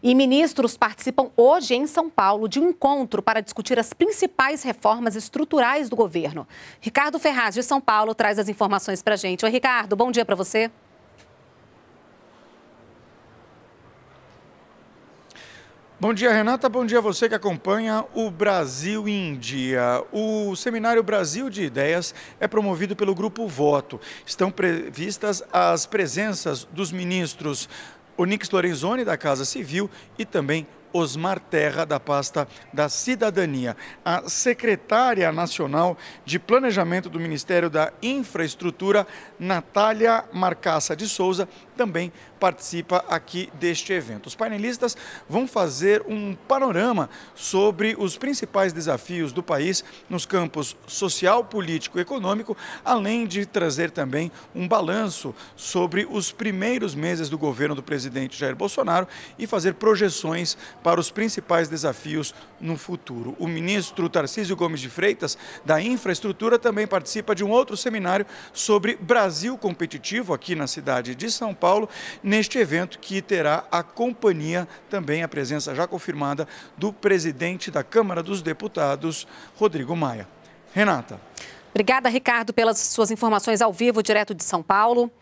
E ministros participam hoje em São Paulo de um encontro para discutir as principais reformas estruturais do governo. Ricardo Ferraz, de São Paulo, traz as informações para a gente. Oi, Ricardo, bom dia para você. Bom dia, Renata. Bom dia a você que acompanha o Brasil em Dia. O seminário Brasil de Ideias é promovido pelo Grupo Voto. Estão previstas as presenças dos ministros Onix Lorenzoni, da Casa Civil, e também Osmar Terra, da pasta da Cidadania. A secretária nacional de Planejamento do Ministério da Infraestrutura, Natália Marcaça de Souza, também participa aqui deste evento. Os painelistas vão fazer um panorama sobre os principais desafios do país nos campos social, político e econômico, além de trazer também um balanço sobre os primeiros meses do governo do presidente Jair Bolsonaro e fazer projeções para os principais desafios no futuro. O ministro Tarcísio Gomes de Freitas, da Infraestrutura, também participa de um outro seminário sobre Brasil competitivo aqui na cidade de São Paulo Paulo, neste evento que terá a companhia, também a presença já confirmada, do presidente da Câmara dos Deputados, Rodrigo Maia. Renata. Obrigada, Ricardo, pelas suas informações ao vivo, direto de São Paulo.